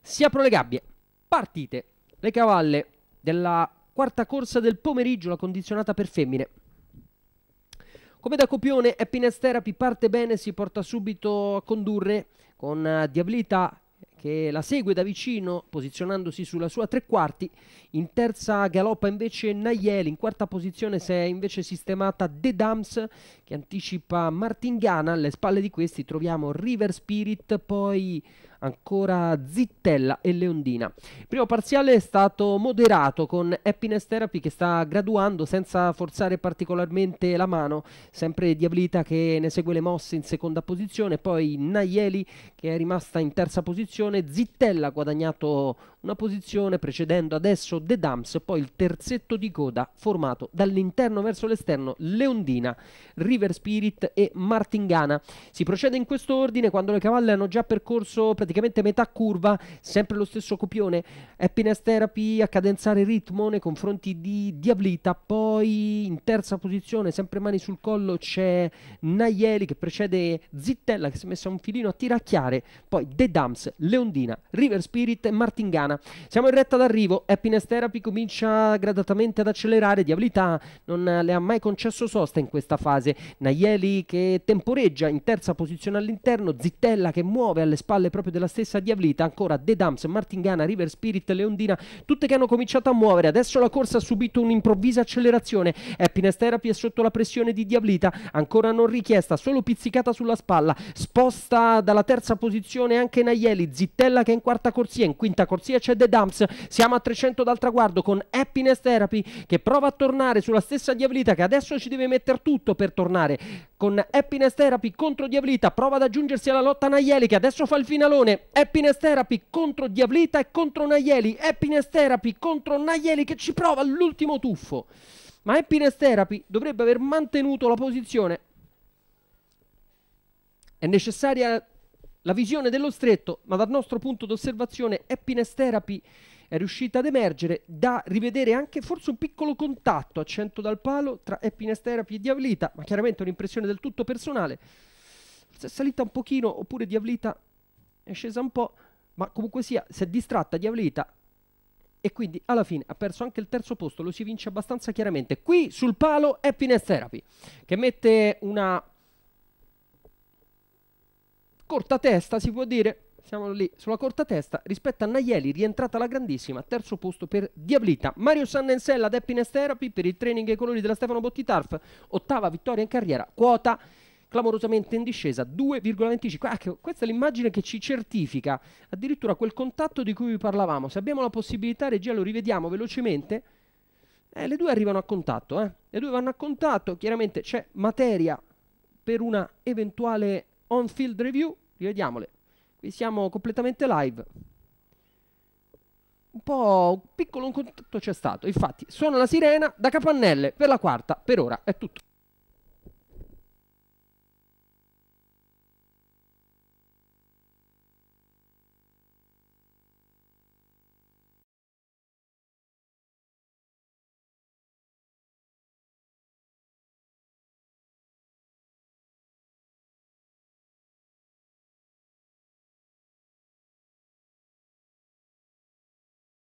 si aprono le gabbie. Partite. Le cavalle della quarta corsa del pomeriggio, la condizionata per femmine. Come da copione, Happiness Therapy parte bene, si porta subito a condurre con uh, Diablita che la segue da vicino posizionandosi sulla sua tre quarti, in terza galoppa invece Nayeli, in quarta posizione si è invece sistemata The Dams che anticipa Martingana, alle spalle di questi troviamo River Spirit, poi ancora Zittella e Leondina. Il primo parziale è stato moderato con Happiness Therapy che sta graduando senza forzare particolarmente la mano, sempre Diablita che ne segue le mosse in seconda posizione, poi Nayeli che è rimasta in terza posizione, Zittella ha guadagnato una posizione precedendo adesso The Dams, poi il terzetto di coda formato dall'interno verso l'esterno Leondina, River Spirit e Martingana. Si procede in questo ordine quando le cavalle hanno già percorso praticamente metà curva, sempre lo stesso copione, Happiness Therapy a cadenzare ritmo nei confronti di Diablita, poi in terza posizione, sempre mani sul collo, c'è Naieli che precede Zittella che si è messa un filino a tiracchiare, poi The Dams, Leondina, River Spirit e Martingana settimana. Siamo in retta d'arrivo, Happiness Therapy comincia gradatamente ad accelerare, Diablità non le ha mai concesso sosta in questa fase, Naieli che temporeggia in terza posizione all'interno, Zittella che muove alle spalle proprio della stessa Diablita, ancora The Dams, Martingana, River Spirit, Leondina, tutte che hanno cominciato a muovere, adesso la corsa ha subito un'improvvisa accelerazione, Happiness Therapy è sotto la pressione di Diablita, ancora non richiesta, solo pizzicata sulla spalla, sposta dalla terza posizione anche Naieli, Zittella che è in quarta corsia, in quinta corsia c'è The Dumps, siamo a 300 dal traguardo con Happiness Therapy che prova a tornare sulla stessa diabilità che adesso ci deve mettere tutto per tornare con Happiness Therapy contro Diablita, prova ad aggiungersi alla lotta Naieli che adesso fa il finalone, Happiness Therapy contro Diablita e contro Naieli, Happiness Therapy contro Naieli che ci prova all'ultimo tuffo. Ma Happiness Therapy dovrebbe aver mantenuto la posizione. È necessaria la visione dello stretto, ma dal nostro punto d'osservazione, Happiness Therapy è riuscita ad emergere da rivedere anche forse un piccolo contatto a 100 dal palo tra Happiness Therapy e Diablita, ma chiaramente un'impressione del tutto personale. Se è salita un pochino, oppure Diablita è scesa un po', ma comunque sia, si è distratta Diablita e quindi alla fine ha perso anche il terzo posto, lo si vince abbastanza chiaramente. Qui sul palo Happiness Therapy, che mette una corta testa si può dire, siamo lì sulla corta testa, rispetto a Naieli rientrata la grandissima, terzo posto per Diablita, Mario Sannensella ad Happiness Therapy per il training ai colori della Stefano Bottitarf, ottava vittoria in carriera, quota clamorosamente in discesa 2,25 ah, questa è l'immagine che ci certifica addirittura quel contatto di cui vi parlavamo se abbiamo la possibilità regia lo rivediamo velocemente eh, le due arrivano a contatto eh. le due vanno a contatto chiaramente c'è materia per una eventuale on field review, rivediamole. Qui siamo completamente live. Un po' un piccolo contatto c'è stato. Infatti, suona la sirena da capannelle per la quarta. Per ora è tutto.